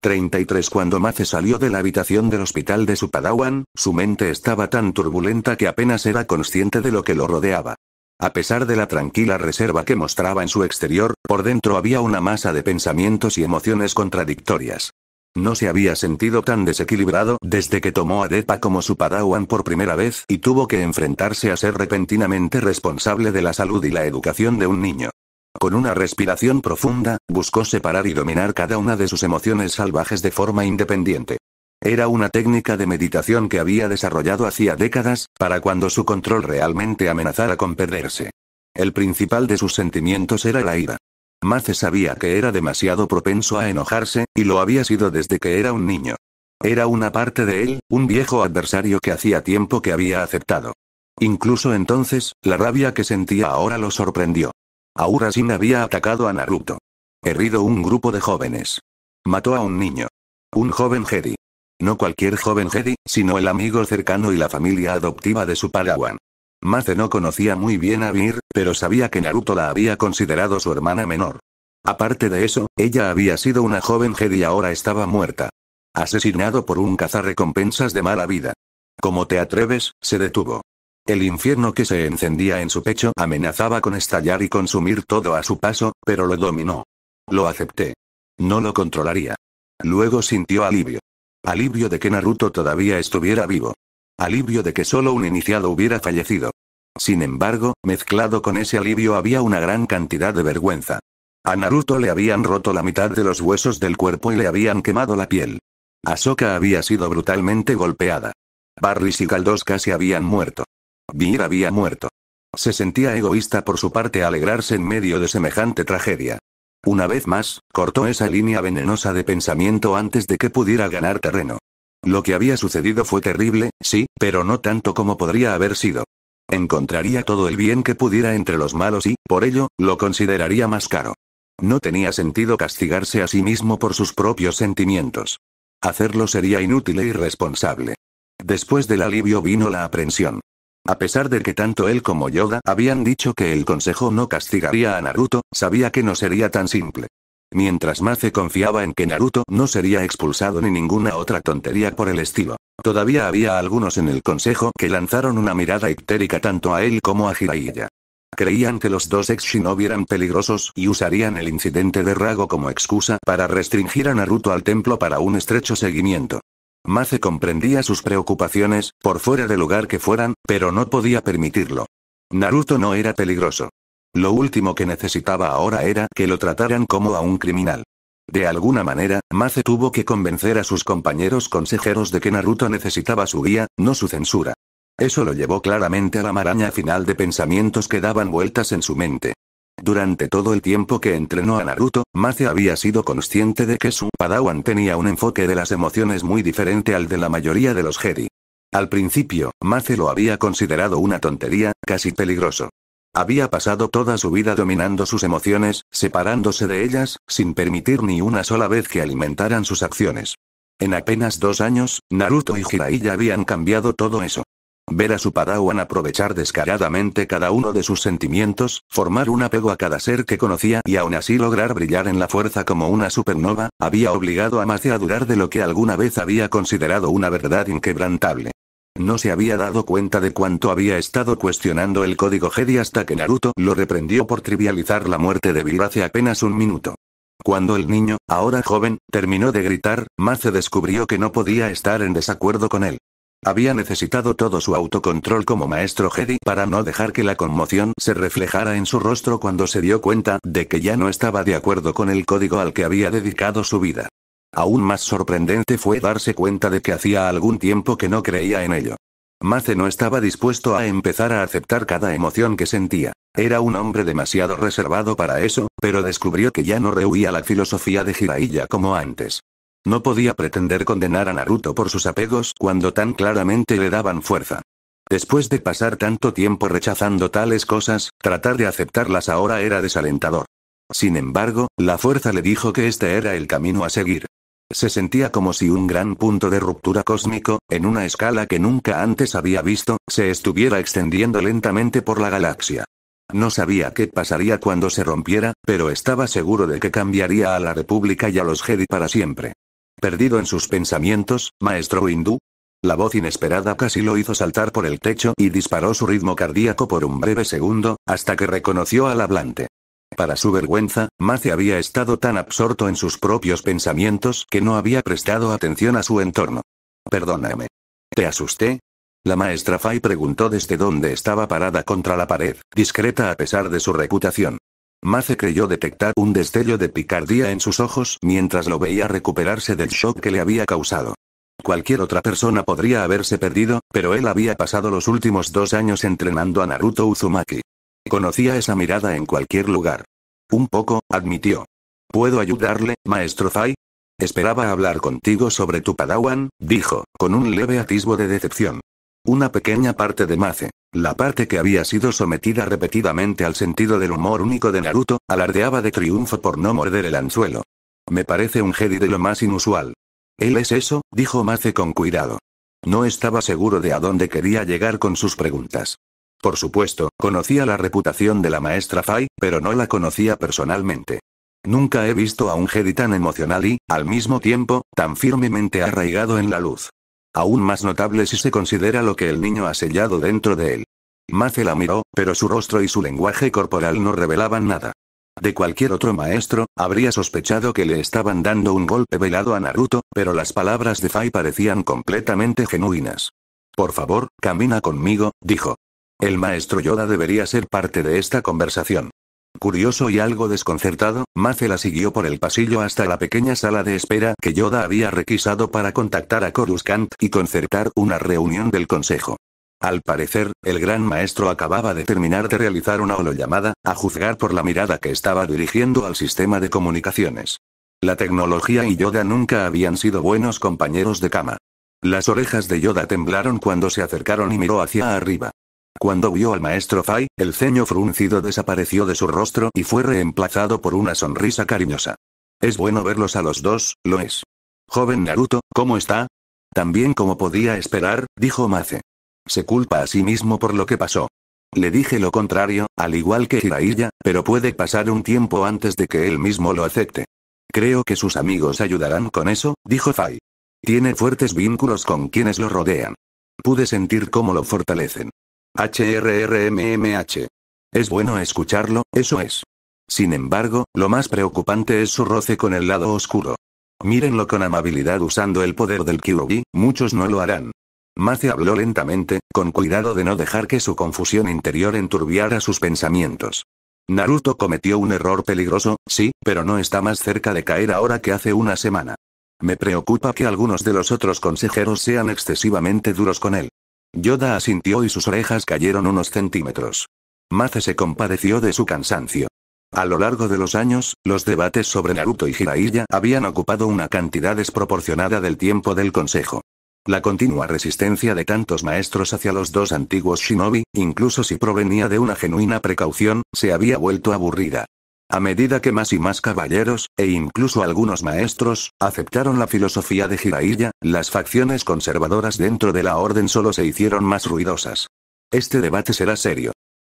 33 Cuando Mace salió de la habitación del hospital de su padawan, su mente estaba tan turbulenta que apenas era consciente de lo que lo rodeaba. A pesar de la tranquila reserva que mostraba en su exterior, por dentro había una masa de pensamientos y emociones contradictorias. No se había sentido tan desequilibrado desde que tomó a Depa como su padawan por primera vez y tuvo que enfrentarse a ser repentinamente responsable de la salud y la educación de un niño. Con una respiración profunda, buscó separar y dominar cada una de sus emociones salvajes de forma independiente. Era una técnica de meditación que había desarrollado hacía décadas, para cuando su control realmente amenazara con perderse. El principal de sus sentimientos era la ira. Mace sabía que era demasiado propenso a enojarse, y lo había sido desde que era un niño. Era una parte de él, un viejo adversario que hacía tiempo que había aceptado. Incluso entonces, la rabia que sentía ahora lo sorprendió. Aurasin había atacado a Naruto. Herido un grupo de jóvenes. Mató a un niño. Un joven Jedi no cualquier joven Jedi, sino el amigo cercano y la familia adoptiva de su padawan. Mace no conocía muy bien a Vir, pero sabía que Naruto la había considerado su hermana menor. Aparte de eso, ella había sido una joven Jedi y ahora estaba muerta. Asesinado por un cazarrecompensas de mala vida. Como te atreves? se detuvo. El infierno que se encendía en su pecho amenazaba con estallar y consumir todo a su paso, pero lo dominó. Lo acepté. No lo controlaría. Luego sintió alivio. Alivio de que Naruto todavía estuviera vivo. Alivio de que solo un iniciado hubiera fallecido. Sin embargo, mezclado con ese alivio había una gran cantidad de vergüenza. A Naruto le habían roto la mitad de los huesos del cuerpo y le habían quemado la piel. Ahsoka había sido brutalmente golpeada. Barris y Kaldos casi habían muerto. Beer había muerto. Se sentía egoísta por su parte alegrarse en medio de semejante tragedia. Una vez más, cortó esa línea venenosa de pensamiento antes de que pudiera ganar terreno. Lo que había sucedido fue terrible, sí, pero no tanto como podría haber sido. Encontraría todo el bien que pudiera entre los malos y, por ello, lo consideraría más caro. No tenía sentido castigarse a sí mismo por sus propios sentimientos. Hacerlo sería inútil e irresponsable. Después del alivio vino la aprensión. A pesar de que tanto él como Yoda habían dicho que el consejo no castigaría a Naruto, sabía que no sería tan simple. Mientras más se confiaba en que Naruto no sería expulsado ni ninguna otra tontería por el estilo. Todavía había algunos en el consejo que lanzaron una mirada ictérica tanto a él como a Jiraiya. Creían que los dos ex shinobi eran peligrosos y usarían el incidente de Rago como excusa para restringir a Naruto al templo para un estrecho seguimiento. Mace comprendía sus preocupaciones, por fuera de lugar que fueran, pero no podía permitirlo. Naruto no era peligroso. Lo último que necesitaba ahora era que lo trataran como a un criminal. De alguna manera, Mace tuvo que convencer a sus compañeros consejeros de que Naruto necesitaba su guía, no su censura. Eso lo llevó claramente a la maraña final de pensamientos que daban vueltas en su mente. Durante todo el tiempo que entrenó a Naruto, Mace había sido consciente de que su Padawan tenía un enfoque de las emociones muy diferente al de la mayoría de los Jedi. Al principio, Mace lo había considerado una tontería, casi peligroso. Había pasado toda su vida dominando sus emociones, separándose de ellas, sin permitir ni una sola vez que alimentaran sus acciones. En apenas dos años, Naruto y ya habían cambiado todo eso. Ver a su Padawan aprovechar descaradamente cada uno de sus sentimientos, formar un apego a cada ser que conocía y aún así lograr brillar en la fuerza como una supernova, había obligado a Mace a durar de lo que alguna vez había considerado una verdad inquebrantable. No se había dado cuenta de cuánto había estado cuestionando el código Jedi hasta que Naruto lo reprendió por trivializar la muerte de Bill hace apenas un minuto. Cuando el niño, ahora joven, terminó de gritar, Mace descubrió que no podía estar en desacuerdo con él. Había necesitado todo su autocontrol como maestro Jedi para no dejar que la conmoción se reflejara en su rostro cuando se dio cuenta de que ya no estaba de acuerdo con el código al que había dedicado su vida. Aún más sorprendente fue darse cuenta de que hacía algún tiempo que no creía en ello. Mace no estaba dispuesto a empezar a aceptar cada emoción que sentía. Era un hombre demasiado reservado para eso, pero descubrió que ya no rehuía la filosofía de Jiraiya como antes. No podía pretender condenar a Naruto por sus apegos cuando tan claramente le daban fuerza. Después de pasar tanto tiempo rechazando tales cosas, tratar de aceptarlas ahora era desalentador. Sin embargo, la fuerza le dijo que este era el camino a seguir. Se sentía como si un gran punto de ruptura cósmico, en una escala que nunca antes había visto, se estuviera extendiendo lentamente por la galaxia. No sabía qué pasaría cuando se rompiera, pero estaba seguro de que cambiaría a la República y a los Jedi para siempre. Perdido en sus pensamientos, maestro hindú. La voz inesperada casi lo hizo saltar por el techo y disparó su ritmo cardíaco por un breve segundo, hasta que reconoció al hablante. Para su vergüenza, Mace había estado tan absorto en sus propios pensamientos que no había prestado atención a su entorno. Perdóname. ¿Te asusté? La maestra Fay preguntó desde dónde estaba parada contra la pared, discreta a pesar de su reputación. Mace creyó detectar un destello de picardía en sus ojos mientras lo veía recuperarse del shock que le había causado. Cualquier otra persona podría haberse perdido, pero él había pasado los últimos dos años entrenando a Naruto Uzumaki. Conocía esa mirada en cualquier lugar. Un poco, admitió. ¿Puedo ayudarle, maestro Fai? Esperaba hablar contigo sobre tu padawan, dijo, con un leve atisbo de decepción. Una pequeña parte de Mace, la parte que había sido sometida repetidamente al sentido del humor único de Naruto, alardeaba de triunfo por no morder el anzuelo. Me parece un Jedi de lo más inusual. Él es eso, dijo Mace con cuidado. No estaba seguro de a dónde quería llegar con sus preguntas. Por supuesto, conocía la reputación de la maestra Fai, pero no la conocía personalmente. Nunca he visto a un Jedi tan emocional y, al mismo tiempo, tan firmemente arraigado en la luz. Aún más notable si se considera lo que el niño ha sellado dentro de él. Mace la miró, pero su rostro y su lenguaje corporal no revelaban nada. De cualquier otro maestro, habría sospechado que le estaban dando un golpe velado a Naruto, pero las palabras de Fai parecían completamente genuinas. Por favor, camina conmigo, dijo. El maestro Yoda debería ser parte de esta conversación. Curioso y algo desconcertado, Mace la siguió por el pasillo hasta la pequeña sala de espera que Yoda había requisado para contactar a Coruscant y concertar una reunión del consejo. Al parecer, el gran maestro acababa de terminar de realizar una holollamada, a juzgar por la mirada que estaba dirigiendo al sistema de comunicaciones. La tecnología y Yoda nunca habían sido buenos compañeros de cama. Las orejas de Yoda temblaron cuando se acercaron y miró hacia arriba. Cuando vio al maestro Fai, el ceño fruncido desapareció de su rostro y fue reemplazado por una sonrisa cariñosa. Es bueno verlos a los dos, lo es. Joven Naruto, ¿cómo está? También como podía esperar, dijo Mace. Se culpa a sí mismo por lo que pasó. Le dije lo contrario, al igual que Hiraiya, pero puede pasar un tiempo antes de que él mismo lo acepte. Creo que sus amigos ayudarán con eso, dijo Fai. Tiene fuertes vínculos con quienes lo rodean. Pude sentir cómo lo fortalecen. HRRMMH. Es bueno escucharlo, eso es. Sin embargo, lo más preocupante es su roce con el lado oscuro. Mírenlo con amabilidad usando el poder del Kyuubi, muchos no lo harán. Mace habló lentamente, con cuidado de no dejar que su confusión interior enturbiara sus pensamientos. Naruto cometió un error peligroso, sí, pero no está más cerca de caer ahora que hace una semana. Me preocupa que algunos de los otros consejeros sean excesivamente duros con él. Yoda asintió y sus orejas cayeron unos centímetros. Mace se compadeció de su cansancio. A lo largo de los años, los debates sobre Naruto y Jiraiya habían ocupado una cantidad desproporcionada del tiempo del consejo. La continua resistencia de tantos maestros hacia los dos antiguos shinobi, incluso si provenía de una genuina precaución, se había vuelto aburrida. A medida que más y más caballeros, e incluso algunos maestros, aceptaron la filosofía de Jiraiya, las facciones conservadoras dentro de la orden solo se hicieron más ruidosas. Este debate será serio.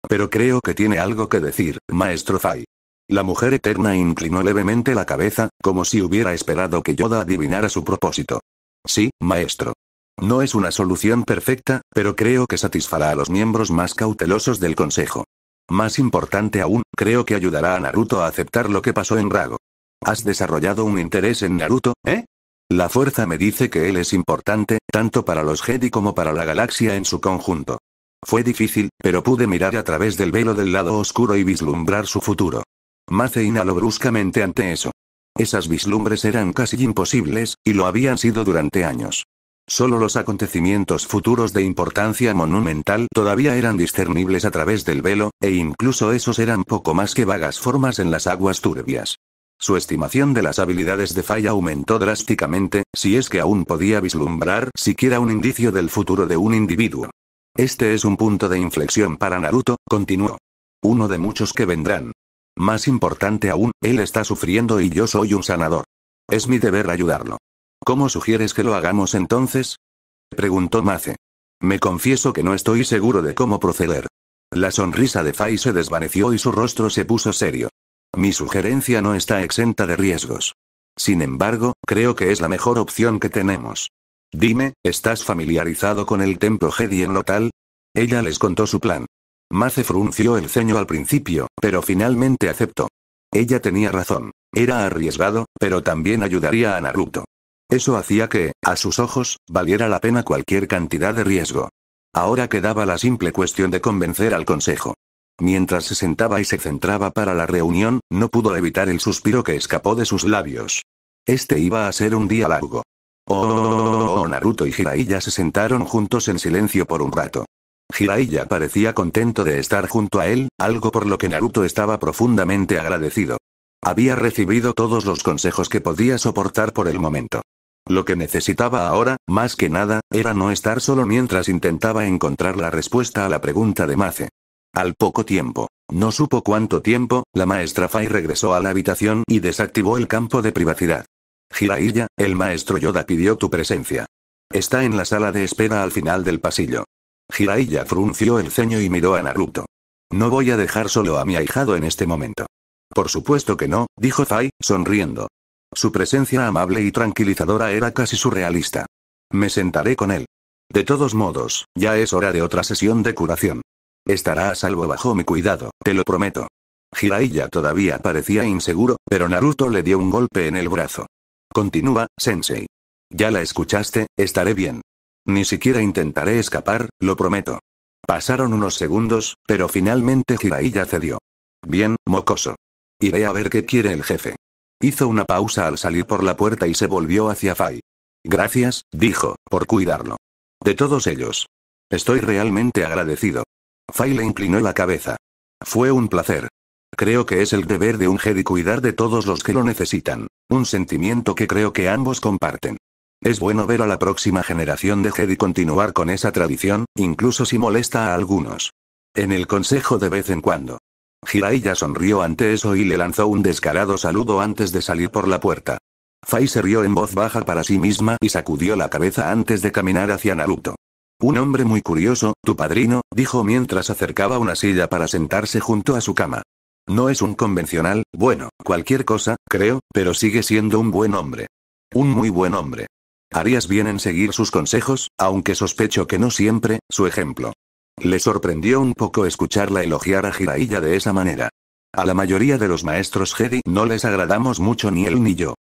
Pero creo que tiene algo que decir, maestro Fai. La mujer eterna inclinó levemente la cabeza, como si hubiera esperado que Yoda adivinara su propósito. Sí, maestro. No es una solución perfecta, pero creo que satisfará a los miembros más cautelosos del Consejo. Más importante aún, creo que ayudará a Naruto a aceptar lo que pasó en Rago. ¿Has desarrollado un interés en Naruto, eh? La fuerza me dice que él es importante, tanto para los Jedi como para la galaxia en su conjunto. Fue difícil, pero pude mirar a través del velo del lado oscuro y vislumbrar su futuro. Mace inhaló bruscamente ante eso. Esas vislumbres eran casi imposibles, y lo habían sido durante años. Solo los acontecimientos futuros de importancia monumental todavía eran discernibles a través del velo, e incluso esos eran poco más que vagas formas en las aguas turbias. Su estimación de las habilidades de falla aumentó drásticamente, si es que aún podía vislumbrar siquiera un indicio del futuro de un individuo. Este es un punto de inflexión para Naruto, continuó. Uno de muchos que vendrán. Más importante aún, él está sufriendo y yo soy un sanador. Es mi deber ayudarlo. ¿Cómo sugieres que lo hagamos entonces? Preguntó Mace. Me confieso que no estoy seguro de cómo proceder. La sonrisa de Fai se desvaneció y su rostro se puso serio. Mi sugerencia no está exenta de riesgos. Sin embargo, creo que es la mejor opción que tenemos. Dime, ¿estás familiarizado con el templo Jedi en Lotal? Ella les contó su plan. Mace frunció el ceño al principio, pero finalmente aceptó. Ella tenía razón. Era arriesgado, pero también ayudaría a Naruto. Eso hacía que, a sus ojos, valiera la pena cualquier cantidad de riesgo. Ahora quedaba la simple cuestión de convencer al consejo. Mientras se sentaba y se centraba para la reunión, no pudo evitar el suspiro que escapó de sus labios. Este iba a ser un día largo. Oh, oh, oh, oh Naruto y Jiraiya se sentaron juntos en silencio por un rato. Jiraiya parecía contento de estar junto a él, algo por lo que Naruto estaba profundamente agradecido. Había recibido todos los consejos que podía soportar por el momento. Lo que necesitaba ahora, más que nada, era no estar solo mientras intentaba encontrar la respuesta a la pregunta de Mace. Al poco tiempo, no supo cuánto tiempo, la maestra Fai regresó a la habitación y desactivó el campo de privacidad. Jiraiya, el maestro Yoda pidió tu presencia. Está en la sala de espera al final del pasillo. Jiraiya frunció el ceño y miró a Naruto. No voy a dejar solo a mi ahijado en este momento. Por supuesto que no, dijo Fai, sonriendo. Su presencia amable y tranquilizadora era casi surrealista. Me sentaré con él. De todos modos, ya es hora de otra sesión de curación. Estará a salvo bajo mi cuidado, te lo prometo. Jiraiya todavía parecía inseguro, pero Naruto le dio un golpe en el brazo. Continúa, Sensei. Ya la escuchaste, estaré bien. Ni siquiera intentaré escapar, lo prometo. Pasaron unos segundos, pero finalmente Jiraiya cedió. Bien, mocoso. Iré a ver qué quiere el jefe. Hizo una pausa al salir por la puerta y se volvió hacia Fay. Gracias, dijo, por cuidarlo. De todos ellos. Estoy realmente agradecido. Fay le inclinó la cabeza. Fue un placer. Creo que es el deber de un Jedi cuidar de todos los que lo necesitan, un sentimiento que creo que ambos comparten. Es bueno ver a la próxima generación de Jedi continuar con esa tradición, incluso si molesta a algunos. En el consejo de vez en cuando. Hiraiya sonrió ante eso y le lanzó un descarado saludo antes de salir por la puerta. Fai se rió en voz baja para sí misma y sacudió la cabeza antes de caminar hacia Naruto. Un hombre muy curioso, tu padrino, dijo mientras acercaba una silla para sentarse junto a su cama. No es un convencional, bueno, cualquier cosa, creo, pero sigue siendo un buen hombre. Un muy buen hombre. Harías bien en seguir sus consejos, aunque sospecho que no siempre, su ejemplo. Le sorprendió un poco escucharla elogiar a Jiraiya de esa manera. A la mayoría de los maestros Jedi no les agradamos mucho ni él ni yo.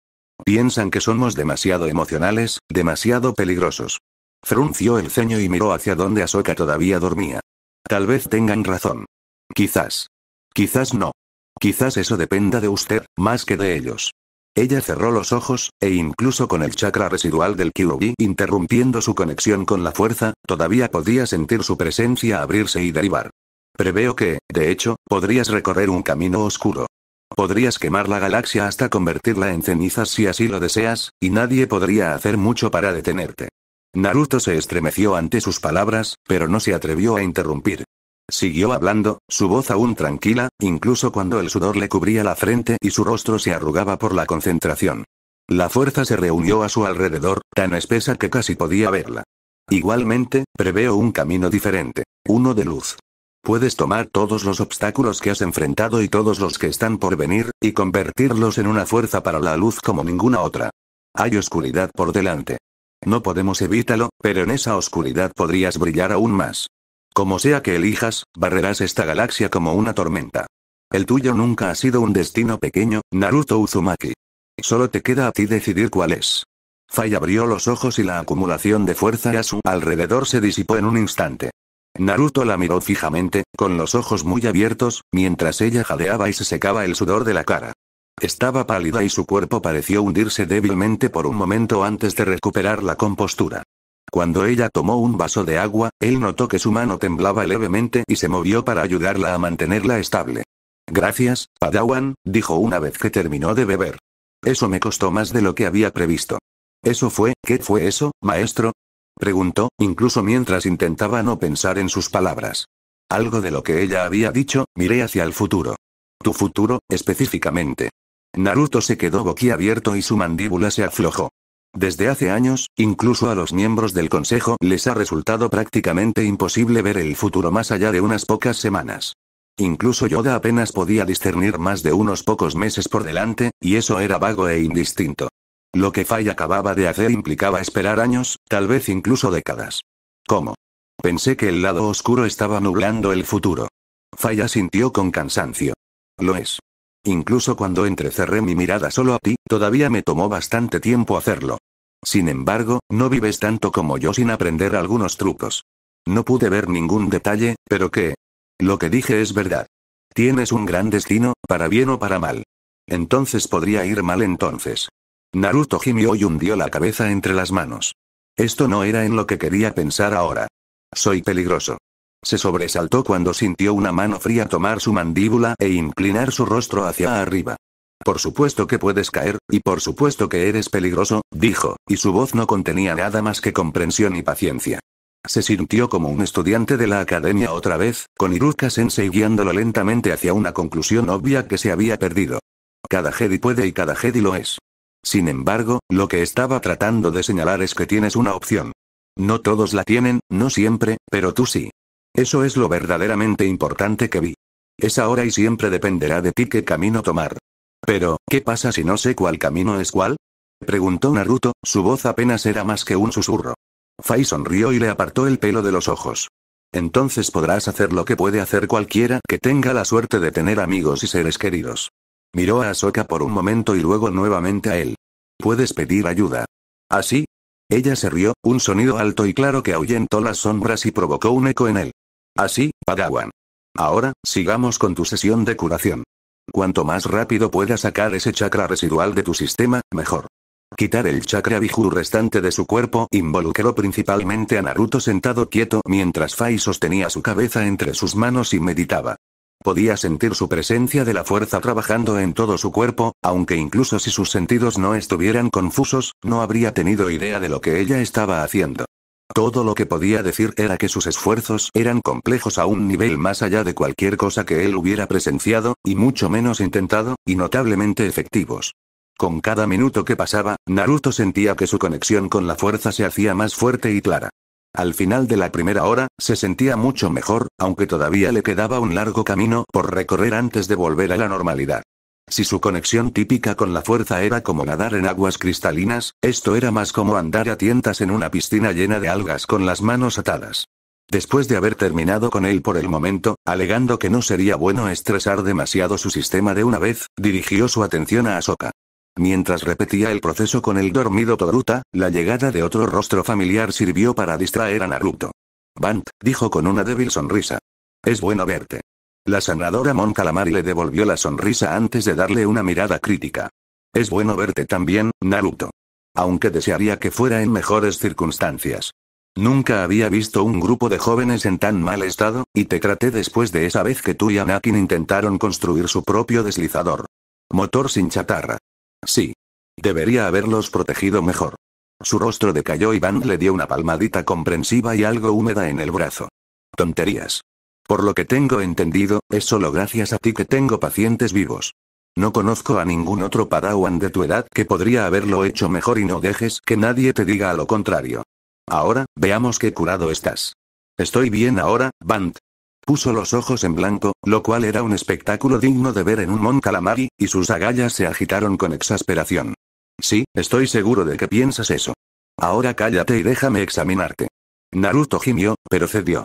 Piensan que somos demasiado emocionales, demasiado peligrosos. Frunció el ceño y miró hacia donde Ahsoka todavía dormía. Tal vez tengan razón. Quizás. Quizás no. Quizás eso dependa de usted, más que de ellos. Ella cerró los ojos, e incluso con el chakra residual del Kyuubi interrumpiendo su conexión con la fuerza, todavía podía sentir su presencia abrirse y derivar. Preveo que, de hecho, podrías recorrer un camino oscuro. Podrías quemar la galaxia hasta convertirla en cenizas si así lo deseas, y nadie podría hacer mucho para detenerte. Naruto se estremeció ante sus palabras, pero no se atrevió a interrumpir. Siguió hablando, su voz aún tranquila, incluso cuando el sudor le cubría la frente y su rostro se arrugaba por la concentración. La fuerza se reunió a su alrededor, tan espesa que casi podía verla. Igualmente, preveo un camino diferente, uno de luz. Puedes tomar todos los obstáculos que has enfrentado y todos los que están por venir, y convertirlos en una fuerza para la luz como ninguna otra. Hay oscuridad por delante. No podemos evítalo, pero en esa oscuridad podrías brillar aún más. Como sea que elijas, barrerás esta galaxia como una tormenta. El tuyo nunca ha sido un destino pequeño, Naruto Uzumaki. Solo te queda a ti decidir cuál es. Fai abrió los ojos y la acumulación de fuerza a su alrededor se disipó en un instante. Naruto la miró fijamente, con los ojos muy abiertos, mientras ella jadeaba y se secaba el sudor de la cara. Estaba pálida y su cuerpo pareció hundirse débilmente por un momento antes de recuperar la compostura. Cuando ella tomó un vaso de agua, él notó que su mano temblaba levemente y se movió para ayudarla a mantenerla estable. Gracias, Padawan, dijo una vez que terminó de beber. Eso me costó más de lo que había previsto. ¿Eso fue, qué fue eso, maestro? preguntó, incluso mientras intentaba no pensar en sus palabras. Algo de lo que ella había dicho, miré hacia el futuro. Tu futuro, específicamente. Naruto se quedó boquiabierto y su mandíbula se aflojó. Desde hace años, incluso a los miembros del Consejo les ha resultado prácticamente imposible ver el futuro más allá de unas pocas semanas. Incluso Yoda apenas podía discernir más de unos pocos meses por delante, y eso era vago e indistinto. Lo que Fay acababa de hacer implicaba esperar años, tal vez incluso décadas. ¿Cómo? Pensé que el lado oscuro estaba nublando el futuro. Fay sintió con cansancio. Lo es. Incluso cuando entrecerré mi mirada solo a ti, todavía me tomó bastante tiempo hacerlo. Sin embargo, no vives tanto como yo sin aprender algunos trucos. No pude ver ningún detalle, pero que... Lo que dije es verdad. Tienes un gran destino, para bien o para mal. Entonces podría ir mal entonces. Naruto gimió y hundió la cabeza entre las manos. Esto no era en lo que quería pensar ahora. Soy peligroso. Se sobresaltó cuando sintió una mano fría tomar su mandíbula e inclinar su rostro hacia arriba. Por supuesto que puedes caer, y por supuesto que eres peligroso, dijo, y su voz no contenía nada más que comprensión y paciencia. Se sintió como un estudiante de la academia otra vez, con Iruka Sensei guiándolo lentamente hacia una conclusión obvia que se había perdido. Cada Jedi puede y cada Jedi lo es. Sin embargo, lo que estaba tratando de señalar es que tienes una opción. No todos la tienen, no siempre, pero tú sí. Eso es lo verdaderamente importante que vi. Es ahora y siempre dependerá de ti qué camino tomar. Pero, ¿qué pasa si no sé cuál camino es cuál? Preguntó Naruto, su voz apenas era más que un susurro. Fai sonrió y le apartó el pelo de los ojos. Entonces podrás hacer lo que puede hacer cualquiera que tenga la suerte de tener amigos y seres queridos. Miró a Ahsoka por un momento y luego nuevamente a él. Puedes pedir ayuda. ¿Así? ¿Ah, Ella se rió, un sonido alto y claro que ahuyentó las sombras y provocó un eco en él. Así, Padawan. Ahora, sigamos con tu sesión de curación. Cuanto más rápido puedas sacar ese chakra residual de tu sistema, mejor. Quitar el chakra Biju restante de su cuerpo involucró principalmente a Naruto sentado quieto mientras Fai sostenía su cabeza entre sus manos y meditaba. Podía sentir su presencia de la fuerza trabajando en todo su cuerpo, aunque incluso si sus sentidos no estuvieran confusos, no habría tenido idea de lo que ella estaba haciendo. Todo lo que podía decir era que sus esfuerzos eran complejos a un nivel más allá de cualquier cosa que él hubiera presenciado, y mucho menos intentado, y notablemente efectivos. Con cada minuto que pasaba, Naruto sentía que su conexión con la fuerza se hacía más fuerte y clara. Al final de la primera hora, se sentía mucho mejor, aunque todavía le quedaba un largo camino por recorrer antes de volver a la normalidad. Si su conexión típica con la fuerza era como nadar en aguas cristalinas, esto era más como andar a tientas en una piscina llena de algas con las manos atadas. Después de haber terminado con él por el momento, alegando que no sería bueno estresar demasiado su sistema de una vez, dirigió su atención a Ahsoka. Mientras repetía el proceso con el dormido Toruta, la llegada de otro rostro familiar sirvió para distraer a Naruto. Bant, dijo con una débil sonrisa. Es bueno verte. La sanadora Mon le devolvió la sonrisa antes de darle una mirada crítica. Es bueno verte también, Naruto. Aunque desearía que fuera en mejores circunstancias. Nunca había visto un grupo de jóvenes en tan mal estado, y te traté después de esa vez que tú y Anakin intentaron construir su propio deslizador. Motor sin chatarra. Sí. Debería haberlos protegido mejor. Su rostro decayó y Van le dio una palmadita comprensiva y algo húmeda en el brazo. Tonterías. Por lo que tengo entendido, es solo gracias a ti que tengo pacientes vivos. No conozco a ningún otro Padawan de tu edad que podría haberlo hecho mejor y no dejes que nadie te diga a lo contrario. Ahora, veamos qué curado estás. Estoy bien ahora, Bant. Puso los ojos en blanco, lo cual era un espectáculo digno de ver en un Mon Calamari, y sus agallas se agitaron con exasperación. Sí, estoy seguro de que piensas eso. Ahora cállate y déjame examinarte. Naruto gimió, pero cedió.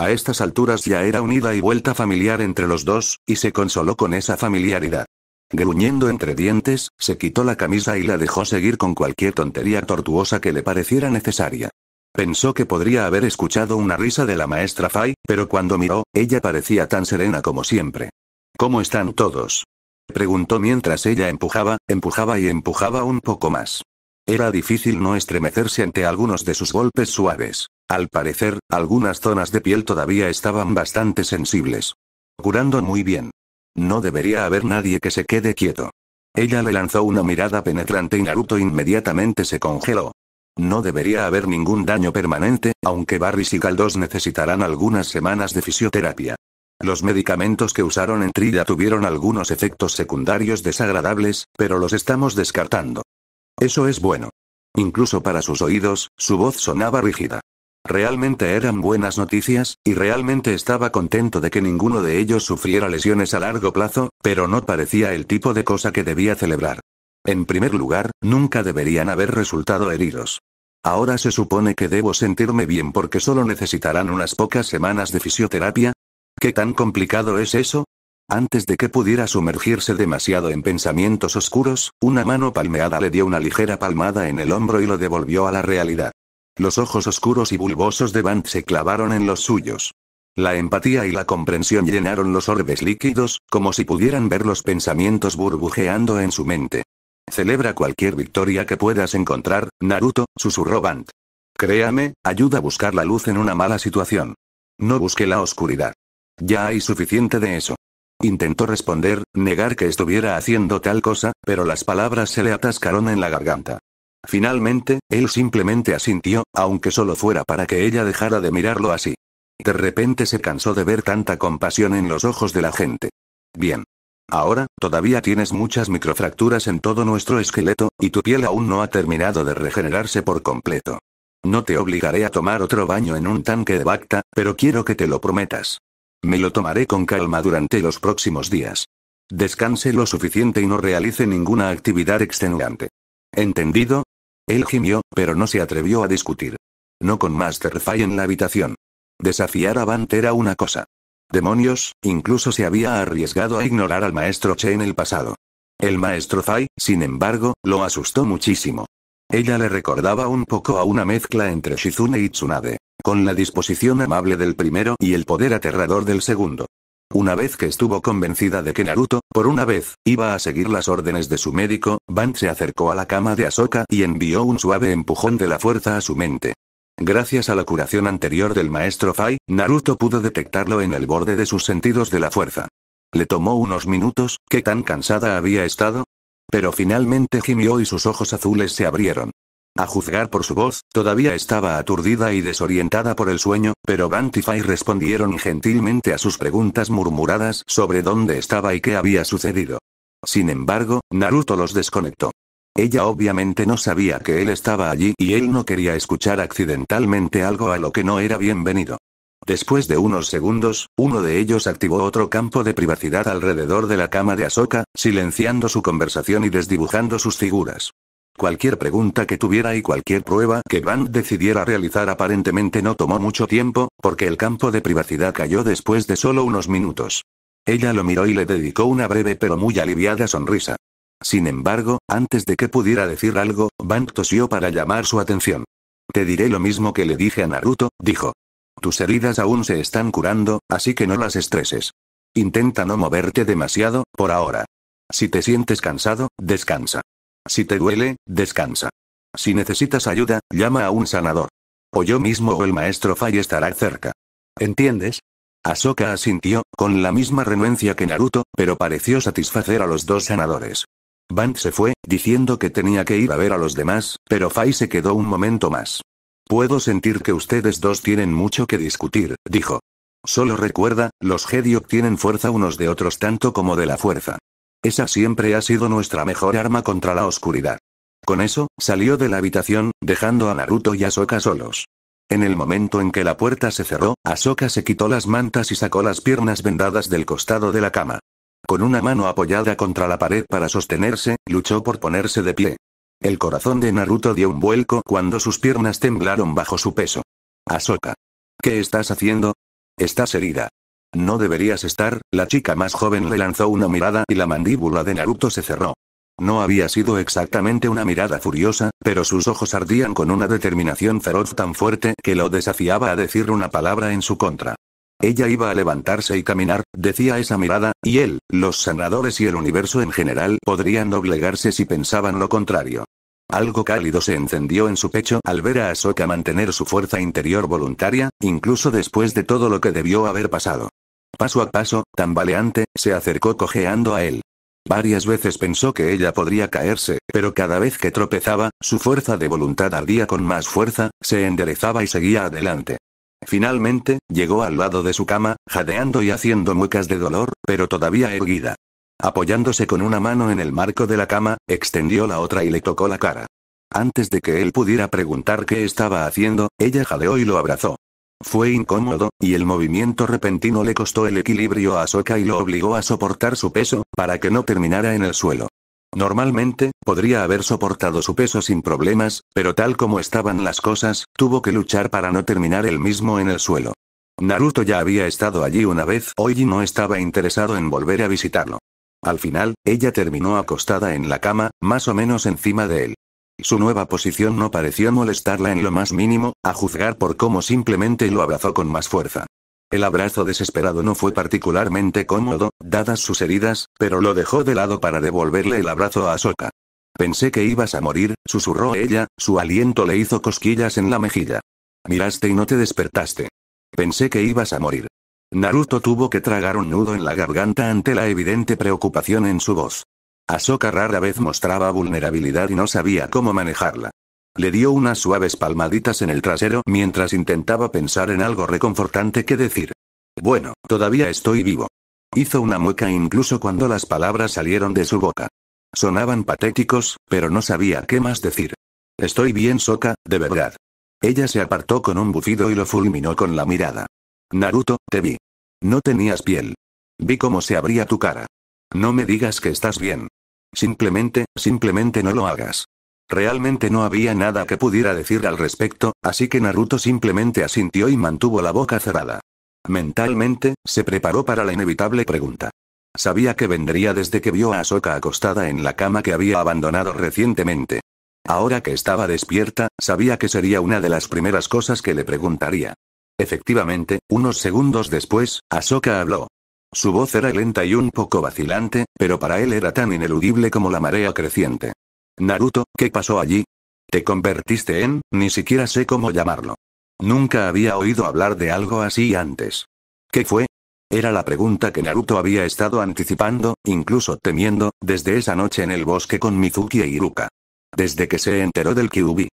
A estas alturas ya era unida y vuelta familiar entre los dos, y se consoló con esa familiaridad. Gruñendo entre dientes, se quitó la camisa y la dejó seguir con cualquier tontería tortuosa que le pareciera necesaria. Pensó que podría haber escuchado una risa de la maestra Fay, pero cuando miró, ella parecía tan serena como siempre. ¿Cómo están todos? Preguntó mientras ella empujaba, empujaba y empujaba un poco más. Era difícil no estremecerse ante algunos de sus golpes suaves. Al parecer, algunas zonas de piel todavía estaban bastante sensibles. Curando muy bien. No debería haber nadie que se quede quieto. Ella le lanzó una mirada penetrante y Naruto inmediatamente se congeló. No debería haber ningún daño permanente, aunque Barris y Galdós necesitarán algunas semanas de fisioterapia. Los medicamentos que usaron en Trilla tuvieron algunos efectos secundarios desagradables, pero los estamos descartando. Eso es bueno. Incluso para sus oídos, su voz sonaba rígida. Realmente eran buenas noticias, y realmente estaba contento de que ninguno de ellos sufriera lesiones a largo plazo, pero no parecía el tipo de cosa que debía celebrar. En primer lugar, nunca deberían haber resultado heridos. Ahora se supone que debo sentirme bien porque solo necesitarán unas pocas semanas de fisioterapia. ¿Qué tan complicado es eso? Antes de que pudiera sumergirse demasiado en pensamientos oscuros, una mano palmeada le dio una ligera palmada en el hombro y lo devolvió a la realidad. Los ojos oscuros y bulbosos de Bant se clavaron en los suyos. La empatía y la comprensión llenaron los orbes líquidos, como si pudieran ver los pensamientos burbujeando en su mente. Celebra cualquier victoria que puedas encontrar, Naruto, susurró Bant. Créame, ayuda a buscar la luz en una mala situación. No busque la oscuridad. Ya hay suficiente de eso. Intentó responder, negar que estuviera haciendo tal cosa, pero las palabras se le atascaron en la garganta. Finalmente, él simplemente asintió, aunque solo fuera para que ella dejara de mirarlo así. De repente se cansó de ver tanta compasión en los ojos de la gente. Bien. Ahora, todavía tienes muchas microfracturas en todo nuestro esqueleto, y tu piel aún no ha terminado de regenerarse por completo. No te obligaré a tomar otro baño en un tanque de Bacta, pero quiero que te lo prometas. Me lo tomaré con calma durante los próximos días. Descanse lo suficiente y no realice ninguna actividad extenuante. ¿Entendido? Él gimió, pero no se atrevió a discutir. No con Master Fai en la habitación. Desafiar a Bant era una cosa. Demonios, incluso se había arriesgado a ignorar al maestro Che en el pasado. El maestro Fai, sin embargo, lo asustó muchísimo. Ella le recordaba un poco a una mezcla entre Shizune y Tsunade con la disposición amable del primero y el poder aterrador del segundo. Una vez que estuvo convencida de que Naruto, por una vez, iba a seguir las órdenes de su médico, Ban se acercó a la cama de Ahsoka y envió un suave empujón de la fuerza a su mente. Gracias a la curación anterior del maestro Fai, Naruto pudo detectarlo en el borde de sus sentidos de la fuerza. Le tomó unos minutos, que tan cansada había estado. Pero finalmente gimió y sus ojos azules se abrieron. A juzgar por su voz, todavía estaba aturdida y desorientada por el sueño, pero Bantify respondieron gentilmente a sus preguntas murmuradas sobre dónde estaba y qué había sucedido. Sin embargo, Naruto los desconectó. Ella obviamente no sabía que él estaba allí y él no quería escuchar accidentalmente algo a lo que no era bienvenido. Después de unos segundos, uno de ellos activó otro campo de privacidad alrededor de la cama de Ahsoka, silenciando su conversación y desdibujando sus figuras. Cualquier pregunta que tuviera y cualquier prueba que Van decidiera realizar aparentemente no tomó mucho tiempo, porque el campo de privacidad cayó después de solo unos minutos. Ella lo miró y le dedicó una breve pero muy aliviada sonrisa. Sin embargo, antes de que pudiera decir algo, Van tosió para llamar su atención. Te diré lo mismo que le dije a Naruto, dijo. Tus heridas aún se están curando, así que no las estreses. Intenta no moverte demasiado, por ahora. Si te sientes cansado, descansa. Si te duele, descansa. Si necesitas ayuda, llama a un sanador. O yo mismo o el maestro Fai estará cerca. ¿Entiendes? Ahsoka asintió, con la misma renuencia que Naruto, pero pareció satisfacer a los dos sanadores. Band se fue, diciendo que tenía que ir a ver a los demás, pero Fai se quedó un momento más. Puedo sentir que ustedes dos tienen mucho que discutir, dijo. Solo recuerda, los Jedi tienen fuerza unos de otros tanto como de la fuerza. Esa siempre ha sido nuestra mejor arma contra la oscuridad. Con eso, salió de la habitación, dejando a Naruto y Ahsoka solos. En el momento en que la puerta se cerró, Ahsoka se quitó las mantas y sacó las piernas vendadas del costado de la cama. Con una mano apoyada contra la pared para sostenerse, luchó por ponerse de pie. El corazón de Naruto dio un vuelco cuando sus piernas temblaron bajo su peso. Ahsoka. ¿Qué estás haciendo? Estás herida. No deberías estar, la chica más joven le lanzó una mirada y la mandíbula de Naruto se cerró. No había sido exactamente una mirada furiosa, pero sus ojos ardían con una determinación feroz tan fuerte que lo desafiaba a decir una palabra en su contra. Ella iba a levantarse y caminar, decía esa mirada, y él, los sanadores y el universo en general podrían doblegarse si pensaban lo contrario. Algo cálido se encendió en su pecho al ver a Ahsoka mantener su fuerza interior voluntaria, incluso después de todo lo que debió haber pasado. Paso a paso, tambaleante, se acercó cojeando a él. Varias veces pensó que ella podría caerse, pero cada vez que tropezaba, su fuerza de voluntad ardía con más fuerza, se enderezaba y seguía adelante. Finalmente, llegó al lado de su cama, jadeando y haciendo muecas de dolor, pero todavía erguida. Apoyándose con una mano en el marco de la cama, extendió la otra y le tocó la cara. Antes de que él pudiera preguntar qué estaba haciendo, ella jadeó y lo abrazó. Fue incómodo, y el movimiento repentino le costó el equilibrio a soka y lo obligó a soportar su peso, para que no terminara en el suelo. Normalmente, podría haber soportado su peso sin problemas, pero tal como estaban las cosas, tuvo que luchar para no terminar él mismo en el suelo. Naruto ya había estado allí una vez, y no estaba interesado en volver a visitarlo. Al final, ella terminó acostada en la cama, más o menos encima de él. Su nueva posición no pareció molestarla en lo más mínimo, a juzgar por cómo simplemente lo abrazó con más fuerza. El abrazo desesperado no fue particularmente cómodo, dadas sus heridas, pero lo dejó de lado para devolverle el abrazo a Soka. Pensé que ibas a morir, susurró ella, su aliento le hizo cosquillas en la mejilla. Miraste y no te despertaste. Pensé que ibas a morir. Naruto tuvo que tragar un nudo en la garganta ante la evidente preocupación en su voz. Ahsoka rara vez mostraba vulnerabilidad y no sabía cómo manejarla. Le dio unas suaves palmaditas en el trasero mientras intentaba pensar en algo reconfortante que decir. Bueno, todavía estoy vivo. Hizo una mueca incluso cuando las palabras salieron de su boca. Sonaban patéticos, pero no sabía qué más decir. Estoy bien Soka, de verdad. Ella se apartó con un bufido y lo fulminó con la mirada. Naruto, te vi. No tenías piel. Vi cómo se abría tu cara. No me digas que estás bien. Simplemente, simplemente no lo hagas. Realmente no había nada que pudiera decir al respecto, así que Naruto simplemente asintió y mantuvo la boca cerrada. Mentalmente, se preparó para la inevitable pregunta. Sabía que vendría desde que vio a Ahsoka acostada en la cama que había abandonado recientemente. Ahora que estaba despierta, sabía que sería una de las primeras cosas que le preguntaría. Efectivamente, unos segundos después, Ahsoka habló. Su voz era lenta y un poco vacilante, pero para él era tan ineludible como la marea creciente. Naruto, ¿qué pasó allí? Te convertiste en, ni siquiera sé cómo llamarlo. Nunca había oído hablar de algo así antes. ¿Qué fue? Era la pregunta que Naruto había estado anticipando, incluso temiendo, desde esa noche en el bosque con Mizuki e Iruka. Desde que se enteró del Kyubi.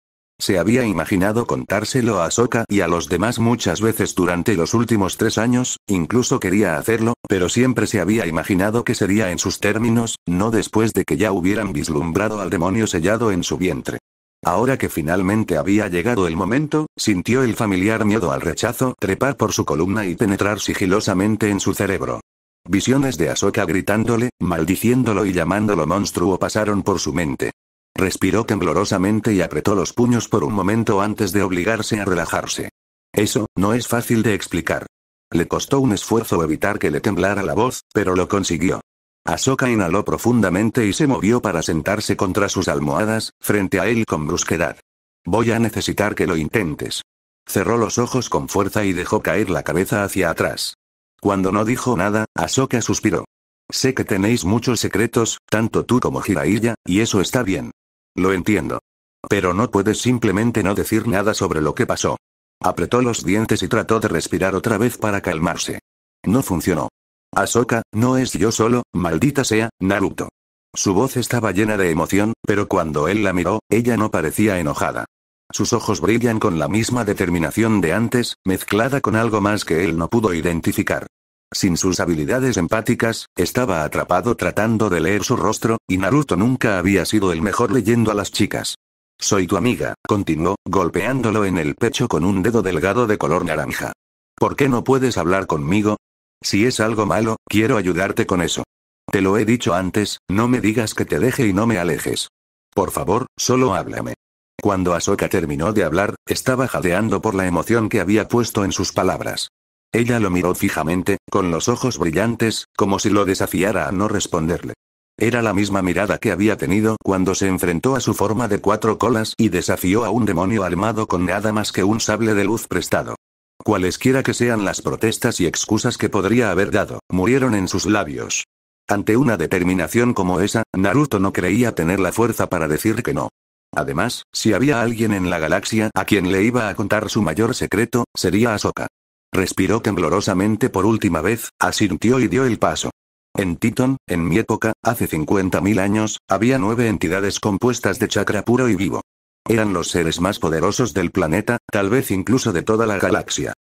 Se había imaginado contárselo a Soka y a los demás muchas veces durante los últimos tres años, incluso quería hacerlo, pero siempre se había imaginado que sería en sus términos, no después de que ya hubieran vislumbrado al demonio sellado en su vientre. Ahora que finalmente había llegado el momento, sintió el familiar miedo al rechazo trepar por su columna y penetrar sigilosamente en su cerebro. Visiones de Ahsoka gritándole, maldiciéndolo y llamándolo monstruo pasaron por su mente. Respiró temblorosamente y apretó los puños por un momento antes de obligarse a relajarse. Eso, no es fácil de explicar. Le costó un esfuerzo evitar que le temblara la voz, pero lo consiguió. Ahsoka inhaló profundamente y se movió para sentarse contra sus almohadas, frente a él con brusquedad. Voy a necesitar que lo intentes. Cerró los ojos con fuerza y dejó caer la cabeza hacia atrás. Cuando no dijo nada, Ahsoka suspiró. Sé que tenéis muchos secretos, tanto tú como Jiraiya, y eso está bien. Lo entiendo. Pero no puedes simplemente no decir nada sobre lo que pasó. Apretó los dientes y trató de respirar otra vez para calmarse. No funcionó. Ahsoka, no es yo solo, maldita sea, Naruto. Su voz estaba llena de emoción, pero cuando él la miró, ella no parecía enojada. Sus ojos brillan con la misma determinación de antes, mezclada con algo más que él no pudo identificar. Sin sus habilidades empáticas, estaba atrapado tratando de leer su rostro, y Naruto nunca había sido el mejor leyendo a las chicas. Soy tu amiga, continuó, golpeándolo en el pecho con un dedo delgado de color naranja. ¿Por qué no puedes hablar conmigo? Si es algo malo, quiero ayudarte con eso. Te lo he dicho antes, no me digas que te deje y no me alejes. Por favor, solo háblame. Cuando Ahsoka terminó de hablar, estaba jadeando por la emoción que había puesto en sus palabras. Ella lo miró fijamente, con los ojos brillantes, como si lo desafiara a no responderle. Era la misma mirada que había tenido cuando se enfrentó a su forma de cuatro colas y desafió a un demonio armado con nada más que un sable de luz prestado. Cualesquiera que sean las protestas y excusas que podría haber dado, murieron en sus labios. Ante una determinación como esa, Naruto no creía tener la fuerza para decir que no. Además, si había alguien en la galaxia a quien le iba a contar su mayor secreto, sería Ahsoka. Respiró temblorosamente por última vez, asintió y dio el paso. En Titon, en mi época, hace 50.000 años, había nueve entidades compuestas de chakra puro y vivo. Eran los seres más poderosos del planeta, tal vez incluso de toda la galaxia.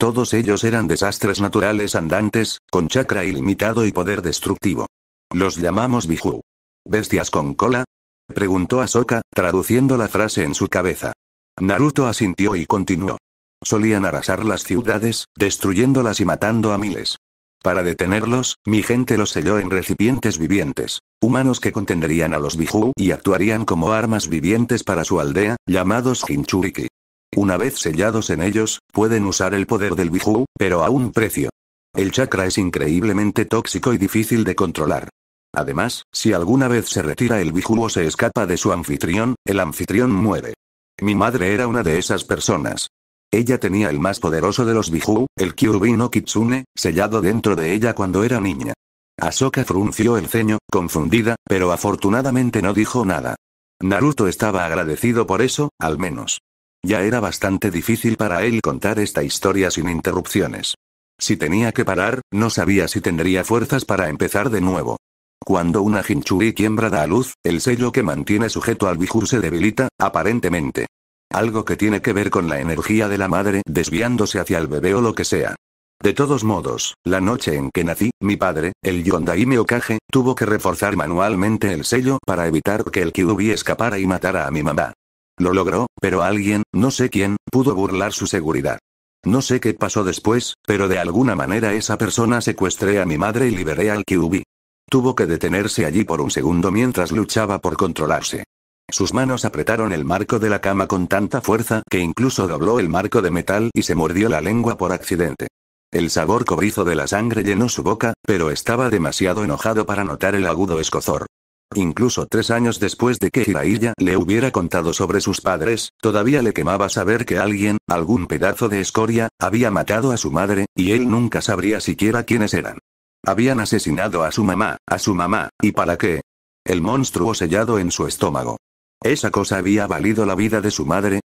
Todos ellos eran desastres naturales andantes, con chakra ilimitado y poder destructivo. Los llamamos Biju. ¿Bestias con cola? Preguntó Ahsoka, traduciendo la frase en su cabeza. Naruto asintió y continuó. Solían arrasar las ciudades, destruyéndolas y matando a miles. Para detenerlos, mi gente los selló en recipientes vivientes, humanos que contendrían a los Biju y actuarían como armas vivientes para su aldea, llamados Hinchuriki. Una vez sellados en ellos, pueden usar el poder del Biju, pero a un precio. El chakra es increíblemente tóxico y difícil de controlar. Además, si alguna vez se retira el Biju o se escapa de su anfitrión, el anfitrión muere. Mi madre era una de esas personas. Ella tenía el más poderoso de los Biju, el Kyuubi no Kitsune, sellado dentro de ella cuando era niña. Ahsoka frunció el ceño, confundida, pero afortunadamente no dijo nada. Naruto estaba agradecido por eso, al menos. Ya era bastante difícil para él contar esta historia sin interrupciones. Si tenía que parar, no sabía si tendría fuerzas para empezar de nuevo. Cuando una Hinchuri quiembra da a luz, el sello que mantiene sujeto al Bijú se debilita, aparentemente. Algo que tiene que ver con la energía de la madre desviándose hacia el bebé o lo que sea. De todos modos, la noche en que nací, mi padre, el mi Okage, tuvo que reforzar manualmente el sello para evitar que el Kyuubi escapara y matara a mi mamá. Lo logró, pero alguien, no sé quién, pudo burlar su seguridad. No sé qué pasó después, pero de alguna manera esa persona secuestré a mi madre y liberé al Kyuubi. Tuvo que detenerse allí por un segundo mientras luchaba por controlarse. Sus manos apretaron el marco de la cama con tanta fuerza que incluso dobló el marco de metal y se mordió la lengua por accidente. El sabor cobrizo de la sangre llenó su boca, pero estaba demasiado enojado para notar el agudo escozor. Incluso tres años después de que Hiraiya le hubiera contado sobre sus padres, todavía le quemaba saber que alguien, algún pedazo de escoria, había matado a su madre, y él nunca sabría siquiera quiénes eran. Habían asesinado a su mamá, a su mamá, ¿y para qué? El monstruo sellado en su estómago. ¿Esa cosa había valido la vida de su madre?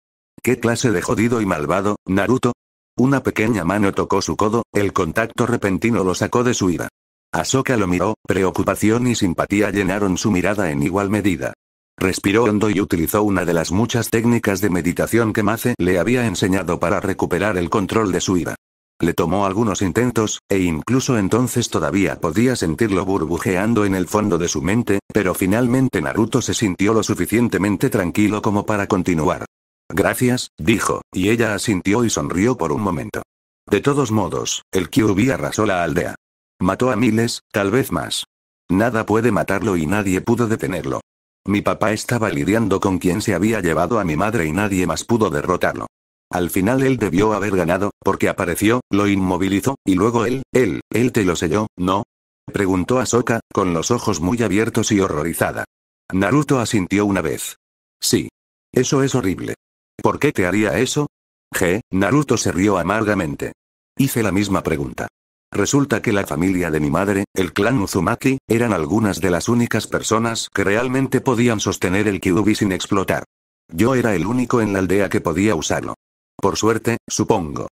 ¿Qué clase de jodido y malvado, Naruto? Una pequeña mano tocó su codo, el contacto repentino lo sacó de su ira. Ahsoka lo miró, preocupación y simpatía llenaron su mirada en igual medida. Respiró hondo y utilizó una de las muchas técnicas de meditación que Mace le había enseñado para recuperar el control de su ira. Le tomó algunos intentos, e incluso entonces todavía podía sentirlo burbujeando en el fondo de su mente, pero finalmente Naruto se sintió lo suficientemente tranquilo como para continuar. Gracias, dijo, y ella asintió y sonrió por un momento. De todos modos, el Kyuubi arrasó la aldea. Mató a miles, tal vez más. Nada puede matarlo y nadie pudo detenerlo. Mi papá estaba lidiando con quien se había llevado a mi madre y nadie más pudo derrotarlo. Al final él debió haber ganado, porque apareció, lo inmovilizó, y luego él, él, él te lo selló, ¿no? Preguntó Soka, con los ojos muy abiertos y horrorizada. Naruto asintió una vez. Sí. Eso es horrible. ¿Por qué te haría eso? Je, Naruto se rió amargamente. Hice la misma pregunta. Resulta que la familia de mi madre, el clan Uzumaki, eran algunas de las únicas personas que realmente podían sostener el Kyuubi sin explotar. Yo era el único en la aldea que podía usarlo. Por suerte, supongo.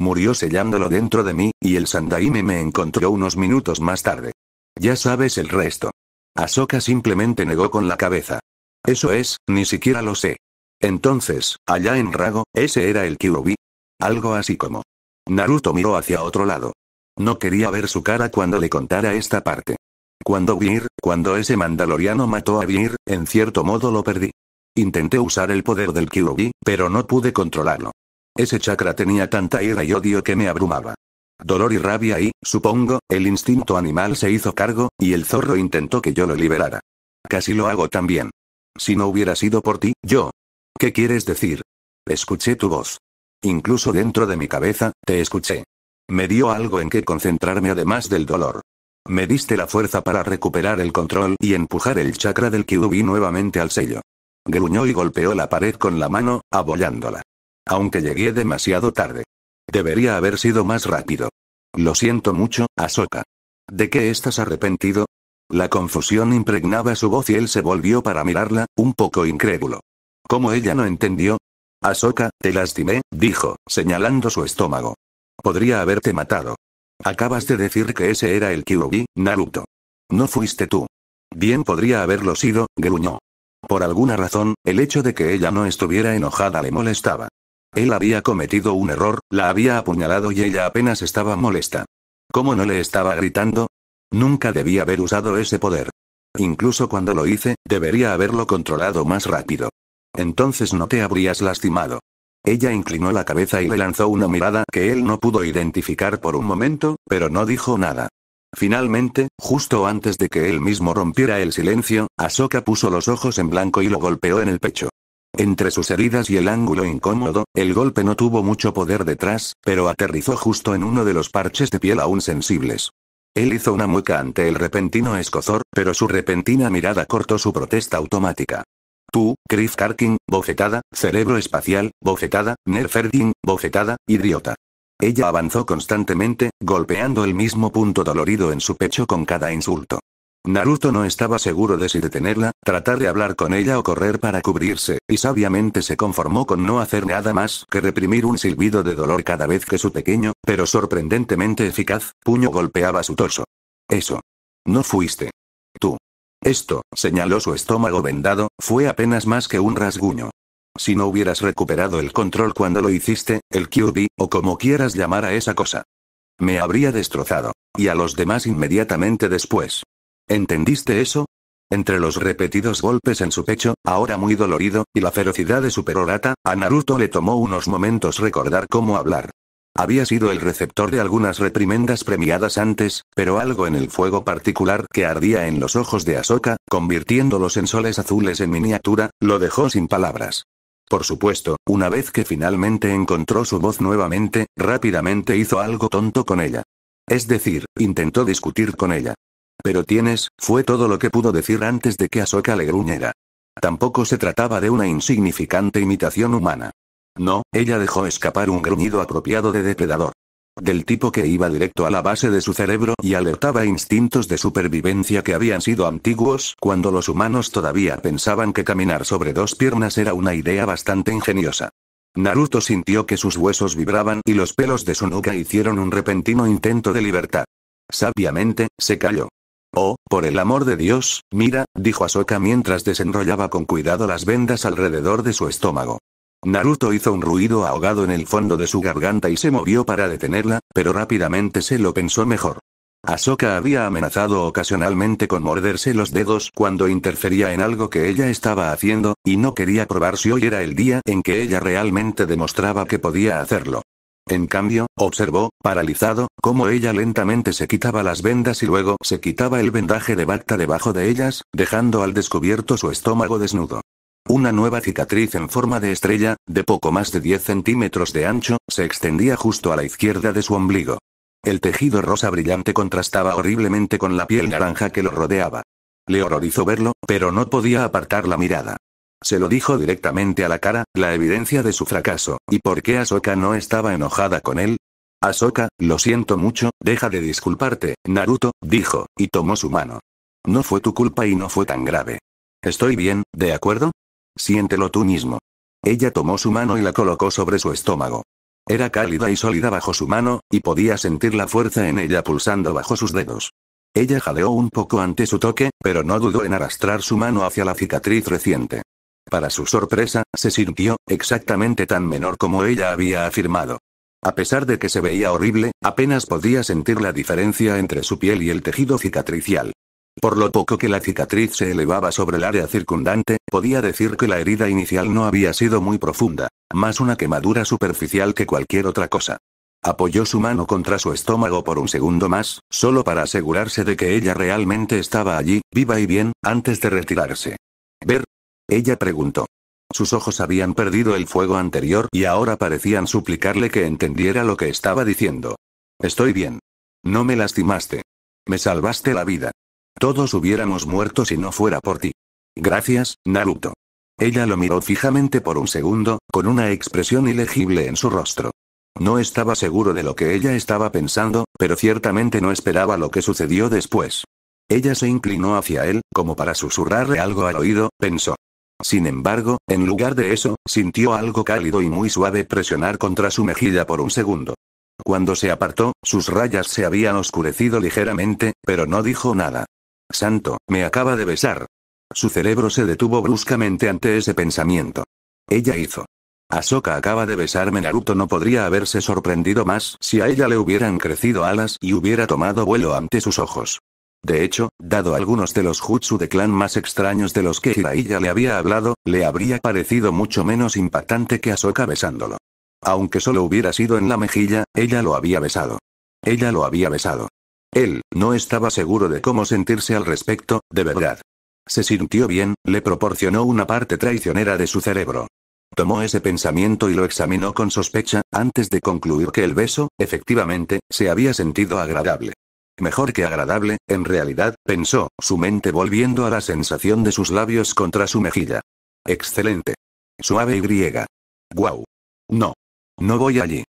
Murió sellándolo dentro de mí, y el Sandaime me encontró unos minutos más tarde. Ya sabes el resto. Ahsoka simplemente negó con la cabeza. Eso es, ni siquiera lo sé. Entonces, allá en Rago, ese era el Kyuubi. Algo así como. Naruto miró hacia otro lado. No quería ver su cara cuando le contara esta parte. Cuando Vir, cuando ese mandaloriano mató a Vir, en cierto modo lo perdí. Intenté usar el poder del Kyuubi, pero no pude controlarlo. Ese chakra tenía tanta ira y odio que me abrumaba. Dolor y rabia y, supongo, el instinto animal se hizo cargo, y el zorro intentó que yo lo liberara. Casi lo hago también. Si no hubiera sido por ti, yo. ¿Qué quieres decir? Escuché tu voz. Incluso dentro de mi cabeza, te escuché. Me dio algo en que concentrarme además del dolor. Me diste la fuerza para recuperar el control y empujar el chakra del Kyuubi nuevamente al sello gruñó y golpeó la pared con la mano, abollándola. Aunque llegué demasiado tarde. Debería haber sido más rápido. Lo siento mucho, Ahsoka. ¿De qué estás arrepentido? La confusión impregnaba su voz y él se volvió para mirarla, un poco incrédulo. ¿Cómo ella no entendió? Ahsoka, te lastimé, dijo, señalando su estómago. Podría haberte matado. Acabas de decir que ese era el Kyuubi, Naruto. No fuiste tú. Bien podría haberlo sido, gruñó. Por alguna razón, el hecho de que ella no estuviera enojada le molestaba. Él había cometido un error, la había apuñalado y ella apenas estaba molesta. ¿Cómo no le estaba gritando? Nunca debía haber usado ese poder. Incluso cuando lo hice, debería haberlo controlado más rápido. Entonces no te habrías lastimado. Ella inclinó la cabeza y le lanzó una mirada que él no pudo identificar por un momento, pero no dijo nada. Finalmente, justo antes de que él mismo rompiera el silencio, Ahsoka puso los ojos en blanco y lo golpeó en el pecho. Entre sus heridas y el ángulo incómodo, el golpe no tuvo mucho poder detrás, pero aterrizó justo en uno de los parches de piel aún sensibles. Él hizo una mueca ante el repentino escozor, pero su repentina mirada cortó su protesta automática. Tú, Chris Karkin, bofetada, cerebro espacial, bofetada, Nerferdin, bofetada, idiota. Ella avanzó constantemente, golpeando el mismo punto dolorido en su pecho con cada insulto. Naruto no estaba seguro de si detenerla, tratar de hablar con ella o correr para cubrirse, y sabiamente se conformó con no hacer nada más que reprimir un silbido de dolor cada vez que su pequeño, pero sorprendentemente eficaz, puño golpeaba su torso. Eso. No fuiste. Tú. Esto, señaló su estómago vendado, fue apenas más que un rasguño. Si no hubieras recuperado el control cuando lo hiciste, el QB, o como quieras llamar a esa cosa. Me habría destrozado. Y a los demás inmediatamente después. ¿Entendiste eso? Entre los repetidos golpes en su pecho, ahora muy dolorido, y la ferocidad de su perorata, a Naruto le tomó unos momentos recordar cómo hablar. Había sido el receptor de algunas reprimendas premiadas antes, pero algo en el fuego particular que ardía en los ojos de Ahsoka, convirtiéndolos en soles azules en miniatura, lo dejó sin palabras. Por supuesto, una vez que finalmente encontró su voz nuevamente, rápidamente hizo algo tonto con ella. Es decir, intentó discutir con ella. Pero tienes, fue todo lo que pudo decir antes de que Ahsoka le gruñera. Tampoco se trataba de una insignificante imitación humana. No, ella dejó escapar un gruñido apropiado de depredador. Del tipo que iba directo a la base de su cerebro y alertaba instintos de supervivencia que habían sido antiguos cuando los humanos todavía pensaban que caminar sobre dos piernas era una idea bastante ingeniosa. Naruto sintió que sus huesos vibraban y los pelos de su nuca hicieron un repentino intento de libertad. Sabiamente, se calló. Oh, por el amor de Dios, mira, dijo Ahsoka mientras desenrollaba con cuidado las vendas alrededor de su estómago. Naruto hizo un ruido ahogado en el fondo de su garganta y se movió para detenerla, pero rápidamente se lo pensó mejor. Ahsoka había amenazado ocasionalmente con morderse los dedos cuando interfería en algo que ella estaba haciendo, y no quería probar si hoy era el día en que ella realmente demostraba que podía hacerlo. En cambio, observó, paralizado, cómo ella lentamente se quitaba las vendas y luego se quitaba el vendaje de Bacta debajo de ellas, dejando al descubierto su estómago desnudo. Una nueva cicatriz en forma de estrella, de poco más de 10 centímetros de ancho, se extendía justo a la izquierda de su ombligo. El tejido rosa brillante contrastaba horriblemente con la piel naranja que lo rodeaba. Le horrorizó verlo, pero no podía apartar la mirada. Se lo dijo directamente a la cara, la evidencia de su fracaso, y por qué Ahsoka no estaba enojada con él. Ahsoka, lo siento mucho, deja de disculparte, Naruto, dijo, y tomó su mano. No fue tu culpa y no fue tan grave. Estoy bien, ¿de acuerdo? Siéntelo tú mismo. Ella tomó su mano y la colocó sobre su estómago. Era cálida y sólida bajo su mano, y podía sentir la fuerza en ella pulsando bajo sus dedos. Ella jaleó un poco ante su toque, pero no dudó en arrastrar su mano hacia la cicatriz reciente. Para su sorpresa, se sintió exactamente tan menor como ella había afirmado. A pesar de que se veía horrible, apenas podía sentir la diferencia entre su piel y el tejido cicatricial. Por lo poco que la cicatriz se elevaba sobre el área circundante, podía decir que la herida inicial no había sido muy profunda, más una quemadura superficial que cualquier otra cosa. Apoyó su mano contra su estómago por un segundo más, solo para asegurarse de que ella realmente estaba allí, viva y bien, antes de retirarse. ¿Ver? Ella preguntó. Sus ojos habían perdido el fuego anterior y ahora parecían suplicarle que entendiera lo que estaba diciendo. Estoy bien. No me lastimaste. Me salvaste la vida. Todos hubiéramos muerto si no fuera por ti. Gracias, Naruto. Ella lo miró fijamente por un segundo, con una expresión ilegible en su rostro. No estaba seguro de lo que ella estaba pensando, pero ciertamente no esperaba lo que sucedió después. Ella se inclinó hacia él, como para susurrarle algo al oído, pensó. Sin embargo, en lugar de eso, sintió algo cálido y muy suave presionar contra su mejilla por un segundo. Cuando se apartó, sus rayas se habían oscurecido ligeramente, pero no dijo nada. Santo, me acaba de besar. Su cerebro se detuvo bruscamente ante ese pensamiento. Ella hizo. Ahsoka acaba de besarme Naruto no podría haberse sorprendido más si a ella le hubieran crecido alas y hubiera tomado vuelo ante sus ojos. De hecho, dado algunos de los jutsu de clan más extraños de los que Hiraiya le había hablado, le habría parecido mucho menos impactante que Ahsoka besándolo. Aunque solo hubiera sido en la mejilla, ella lo había besado. Ella lo había besado. Él, no estaba seguro de cómo sentirse al respecto, de verdad. Se sintió bien, le proporcionó una parte traicionera de su cerebro. Tomó ese pensamiento y lo examinó con sospecha, antes de concluir que el beso, efectivamente, se había sentido agradable. Mejor que agradable, en realidad, pensó, su mente volviendo a la sensación de sus labios contra su mejilla. Excelente. Suave y griega. Guau. No. No voy allí.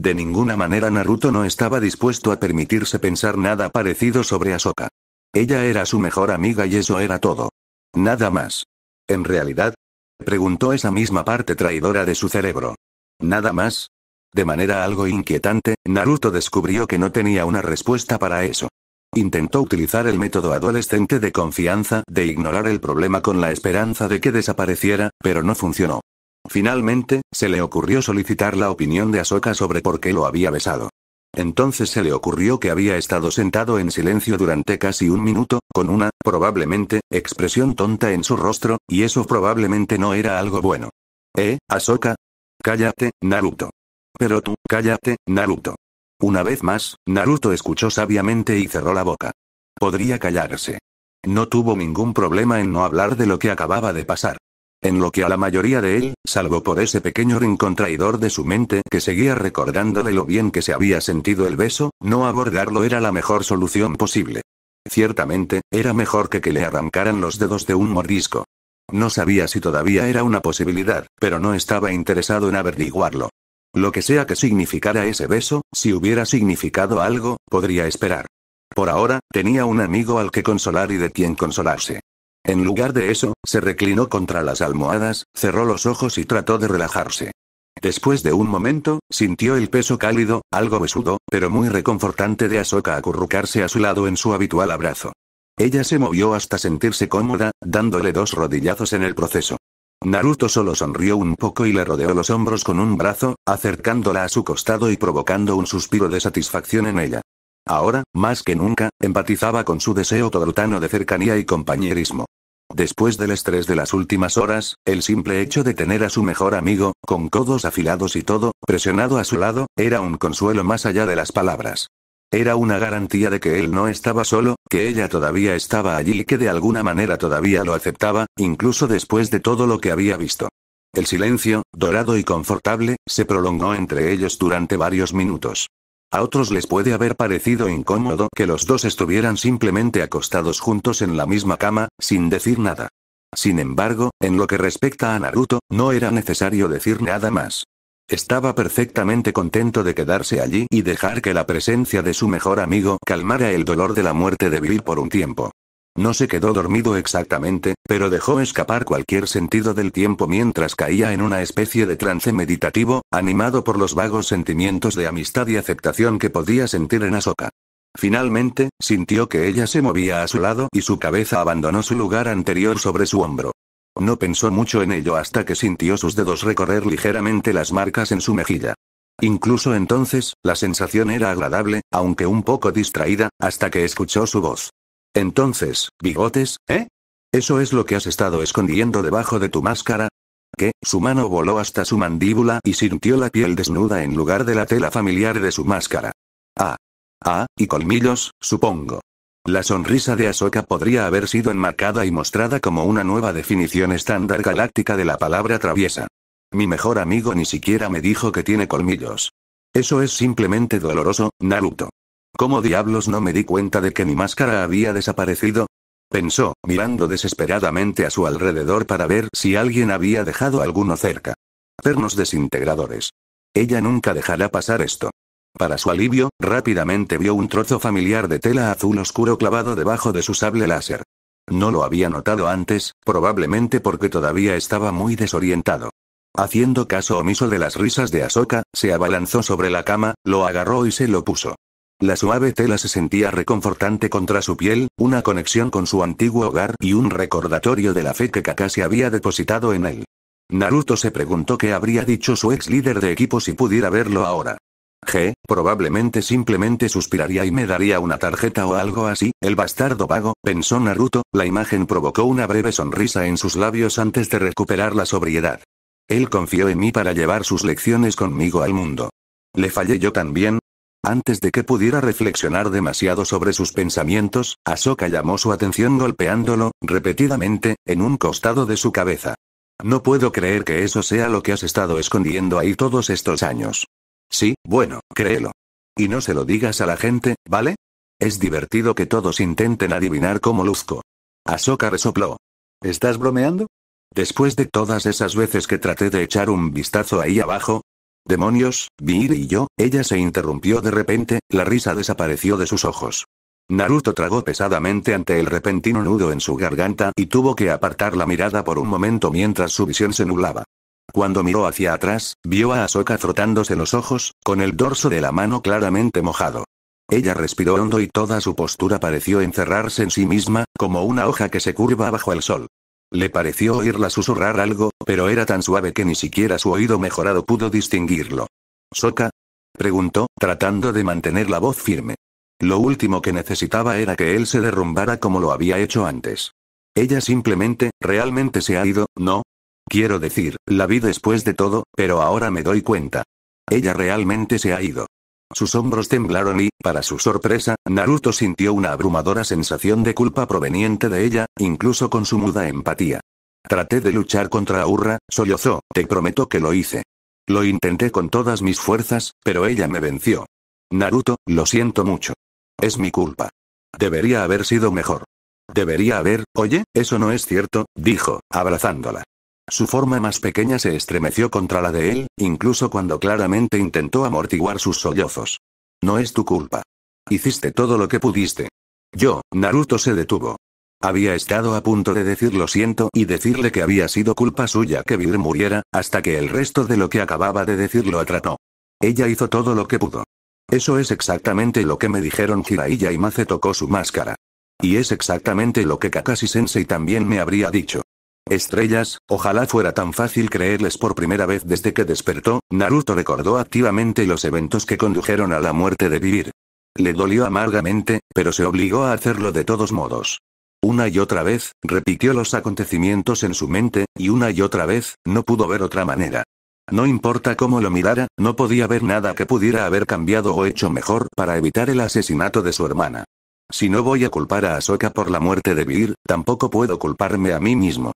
De ninguna manera Naruto no estaba dispuesto a permitirse pensar nada parecido sobre Ahsoka. Ella era su mejor amiga y eso era todo. Nada más. ¿En realidad? Preguntó esa misma parte traidora de su cerebro. ¿Nada más? De manera algo inquietante, Naruto descubrió que no tenía una respuesta para eso. Intentó utilizar el método adolescente de confianza, de ignorar el problema con la esperanza de que desapareciera, pero no funcionó. Finalmente, se le ocurrió solicitar la opinión de Ahsoka sobre por qué lo había besado. Entonces se le ocurrió que había estado sentado en silencio durante casi un minuto, con una, probablemente, expresión tonta en su rostro, y eso probablemente no era algo bueno. ¿Eh, Ahsoka? Cállate, Naruto. Pero tú, cállate, Naruto. Una vez más, Naruto escuchó sabiamente y cerró la boca. Podría callarse. No tuvo ningún problema en no hablar de lo que acababa de pasar. En lo que a la mayoría de él, salvo por ese pequeño rincón traidor de su mente que seguía recordándole lo bien que se había sentido el beso, no abordarlo era la mejor solución posible. Ciertamente, era mejor que que le arrancaran los dedos de un mordisco. No sabía si todavía era una posibilidad, pero no estaba interesado en averiguarlo. Lo que sea que significara ese beso, si hubiera significado algo, podría esperar. Por ahora, tenía un amigo al que consolar y de quien consolarse. En lugar de eso, se reclinó contra las almohadas, cerró los ojos y trató de relajarse. Después de un momento, sintió el peso cálido, algo besudo, pero muy reconfortante de Ahsoka acurrucarse a su lado en su habitual abrazo. Ella se movió hasta sentirse cómoda, dándole dos rodillazos en el proceso. Naruto solo sonrió un poco y le rodeó los hombros con un brazo, acercándola a su costado y provocando un suspiro de satisfacción en ella. Ahora, más que nunca, empatizaba con su deseo todotano de cercanía y compañerismo. Después del estrés de las últimas horas, el simple hecho de tener a su mejor amigo, con codos afilados y todo, presionado a su lado, era un consuelo más allá de las palabras. Era una garantía de que él no estaba solo, que ella todavía estaba allí y que de alguna manera todavía lo aceptaba, incluso después de todo lo que había visto. El silencio, dorado y confortable, se prolongó entre ellos durante varios minutos. A otros les puede haber parecido incómodo que los dos estuvieran simplemente acostados juntos en la misma cama, sin decir nada. Sin embargo, en lo que respecta a Naruto, no era necesario decir nada más. Estaba perfectamente contento de quedarse allí y dejar que la presencia de su mejor amigo calmara el dolor de la muerte de Bill por un tiempo. No se quedó dormido exactamente, pero dejó escapar cualquier sentido del tiempo mientras caía en una especie de trance meditativo, animado por los vagos sentimientos de amistad y aceptación que podía sentir en Asoka. Finalmente, sintió que ella se movía a su lado y su cabeza abandonó su lugar anterior sobre su hombro. No pensó mucho en ello hasta que sintió sus dedos recorrer ligeramente las marcas en su mejilla. Incluso entonces, la sensación era agradable, aunque un poco distraída, hasta que escuchó su voz. Entonces, bigotes, ¿eh? ¿Eso es lo que has estado escondiendo debajo de tu máscara? Que, su mano voló hasta su mandíbula y sintió la piel desnuda en lugar de la tela familiar de su máscara. Ah. Ah, y colmillos, supongo. La sonrisa de Ahsoka podría haber sido enmarcada y mostrada como una nueva definición estándar galáctica de la palabra traviesa. Mi mejor amigo ni siquiera me dijo que tiene colmillos. Eso es simplemente doloroso, Naruto. ¿Cómo diablos no me di cuenta de que mi máscara había desaparecido? pensó, mirando desesperadamente a su alrededor para ver si alguien había dejado alguno cerca. Pernos desintegradores. Ella nunca dejará pasar esto. Para su alivio, rápidamente vio un trozo familiar de tela azul oscuro clavado debajo de su sable láser. No lo había notado antes, probablemente porque todavía estaba muy desorientado. Haciendo caso omiso de las risas de Ahsoka, se abalanzó sobre la cama, lo agarró y se lo puso. La suave tela se sentía reconfortante contra su piel, una conexión con su antiguo hogar y un recordatorio de la fe que Kakashi había depositado en él. Naruto se preguntó qué habría dicho su ex líder de equipo si pudiera verlo ahora. G, probablemente simplemente suspiraría y me daría una tarjeta o algo así, el bastardo vago, pensó Naruto, la imagen provocó una breve sonrisa en sus labios antes de recuperar la sobriedad. Él confió en mí para llevar sus lecciones conmigo al mundo. Le fallé yo también, antes de que pudiera reflexionar demasiado sobre sus pensamientos, Ahsoka llamó su atención golpeándolo, repetidamente, en un costado de su cabeza. No puedo creer que eso sea lo que has estado escondiendo ahí todos estos años. Sí, bueno, créelo. Y no se lo digas a la gente, ¿vale? Es divertido que todos intenten adivinar cómo luzco. Ahsoka resopló. ¿Estás bromeando? Después de todas esas veces que traté de echar un vistazo ahí abajo, Demonios, Biiri y yo, ella se interrumpió de repente, la risa desapareció de sus ojos. Naruto tragó pesadamente ante el repentino nudo en su garganta y tuvo que apartar la mirada por un momento mientras su visión se nublaba. Cuando miró hacia atrás, vio a Ahsoka frotándose los ojos, con el dorso de la mano claramente mojado. Ella respiró hondo y toda su postura pareció encerrarse en sí misma, como una hoja que se curva bajo el sol. Le pareció oírla susurrar algo, pero era tan suave que ni siquiera su oído mejorado pudo distinguirlo. ¿Soka? preguntó, tratando de mantener la voz firme. Lo último que necesitaba era que él se derrumbara como lo había hecho antes. Ella simplemente, realmente se ha ido, ¿no? Quiero decir, la vi después de todo, pero ahora me doy cuenta. Ella realmente se ha ido. Sus hombros temblaron y, para su sorpresa, Naruto sintió una abrumadora sensación de culpa proveniente de ella, incluso con su muda empatía. Traté de luchar contra Urra, sollozó, te prometo que lo hice. Lo intenté con todas mis fuerzas, pero ella me venció. Naruto, lo siento mucho. Es mi culpa. Debería haber sido mejor. Debería haber, oye, eso no es cierto, dijo, abrazándola. Su forma más pequeña se estremeció contra la de él, incluso cuando claramente intentó amortiguar sus sollozos. No es tu culpa. Hiciste todo lo que pudiste. Yo, Naruto se detuvo. Había estado a punto de decir lo siento y decirle que había sido culpa suya que Vir muriera, hasta que el resto de lo que acababa de decir lo atrató. Ella hizo todo lo que pudo. Eso es exactamente lo que me dijeron Jiraiya y Mace tocó su máscara. Y es exactamente lo que Kakashi Sensei también me habría dicho. Estrellas, ojalá fuera tan fácil creerles por primera vez desde que despertó, Naruto recordó activamente los eventos que condujeron a la muerte de Vivir. Le dolió amargamente, pero se obligó a hacerlo de todos modos. Una y otra vez, repitió los acontecimientos en su mente, y una y otra vez, no pudo ver otra manera. No importa cómo lo mirara, no podía ver nada que pudiera haber cambiado o hecho mejor para evitar el asesinato de su hermana. Si no voy a culpar a Ahsoka por la muerte de vivir, tampoco puedo culparme a mí mismo.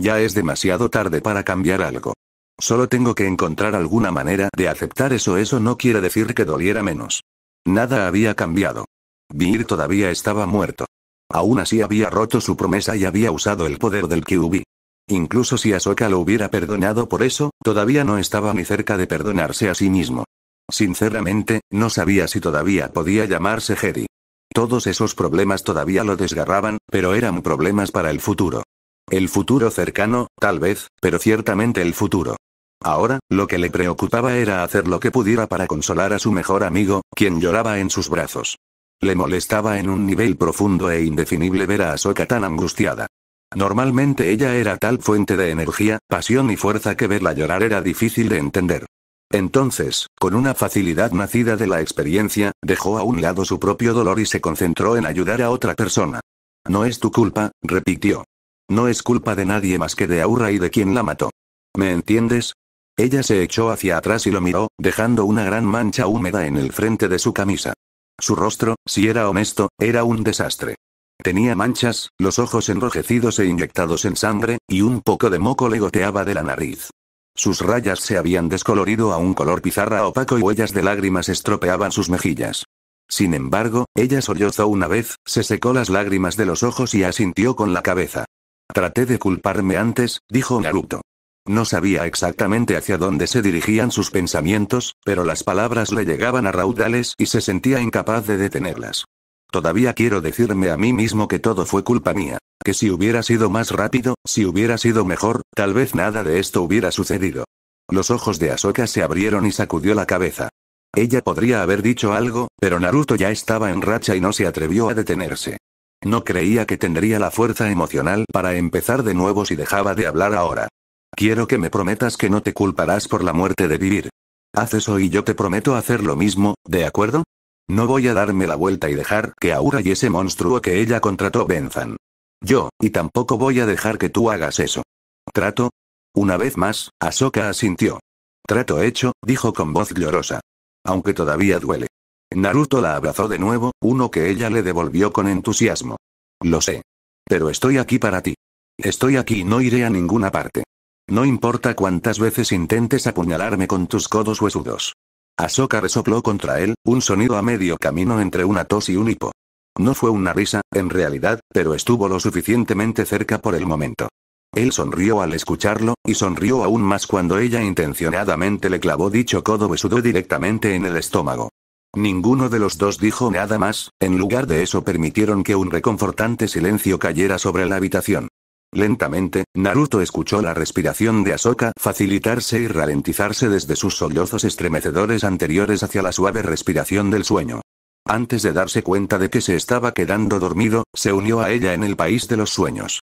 Ya es demasiado tarde para cambiar algo. Solo tengo que encontrar alguna manera de aceptar eso. Eso no quiere decir que doliera menos. Nada había cambiado. Vir todavía estaba muerto. Aún así había roto su promesa y había usado el poder del Kyubi. Incluso si Ahsoka lo hubiera perdonado por eso, todavía no estaba ni cerca de perdonarse a sí mismo. Sinceramente, no sabía si todavía podía llamarse Jedi. Todos esos problemas todavía lo desgarraban, pero eran problemas para el futuro. El futuro cercano, tal vez, pero ciertamente el futuro. Ahora, lo que le preocupaba era hacer lo que pudiera para consolar a su mejor amigo, quien lloraba en sus brazos. Le molestaba en un nivel profundo e indefinible ver a Ahsoka tan angustiada. Normalmente ella era tal fuente de energía, pasión y fuerza que verla llorar era difícil de entender. Entonces, con una facilidad nacida de la experiencia, dejó a un lado su propio dolor y se concentró en ayudar a otra persona. No es tu culpa, repitió. No es culpa de nadie más que de Aura y de quien la mató. ¿Me entiendes? Ella se echó hacia atrás y lo miró, dejando una gran mancha húmeda en el frente de su camisa. Su rostro, si era honesto, era un desastre. Tenía manchas, los ojos enrojecidos e inyectados en sangre, y un poco de moco le goteaba de la nariz. Sus rayas se habían descolorido a un color pizarra opaco y huellas de lágrimas estropeaban sus mejillas. Sin embargo, ella sollozó una vez, se secó las lágrimas de los ojos y asintió con la cabeza. Traté de culparme antes, dijo Naruto. No sabía exactamente hacia dónde se dirigían sus pensamientos, pero las palabras le llegaban a raudales y se sentía incapaz de detenerlas. Todavía quiero decirme a mí mismo que todo fue culpa mía, que si hubiera sido más rápido, si hubiera sido mejor, tal vez nada de esto hubiera sucedido. Los ojos de Ahsoka se abrieron y sacudió la cabeza. Ella podría haber dicho algo, pero Naruto ya estaba en racha y no se atrevió a detenerse. No creía que tendría la fuerza emocional para empezar de nuevo si dejaba de hablar ahora. Quiero que me prometas que no te culparás por la muerte de vivir. Haz eso y yo te prometo hacer lo mismo, ¿de acuerdo? No voy a darme la vuelta y dejar que Aura y ese monstruo que ella contrató venzan. Yo, y tampoco voy a dejar que tú hagas eso. ¿Trato? Una vez más, Ahsoka asintió. Trato hecho, dijo con voz llorosa. Aunque todavía duele. Naruto la abrazó de nuevo, uno que ella le devolvió con entusiasmo. Lo sé. Pero estoy aquí para ti. Estoy aquí y no iré a ninguna parte. No importa cuántas veces intentes apuñalarme con tus codos huesudos. Ahsoka resopló contra él, un sonido a medio camino entre una tos y un hipo. No fue una risa, en realidad, pero estuvo lo suficientemente cerca por el momento. Él sonrió al escucharlo, y sonrió aún más cuando ella intencionadamente le clavó dicho codo besudo directamente en el estómago. Ninguno de los dos dijo nada más, en lugar de eso permitieron que un reconfortante silencio cayera sobre la habitación. Lentamente, Naruto escuchó la respiración de Ahsoka facilitarse y ralentizarse desde sus sollozos estremecedores anteriores hacia la suave respiración del sueño. Antes de darse cuenta de que se estaba quedando dormido, se unió a ella en el país de los sueños.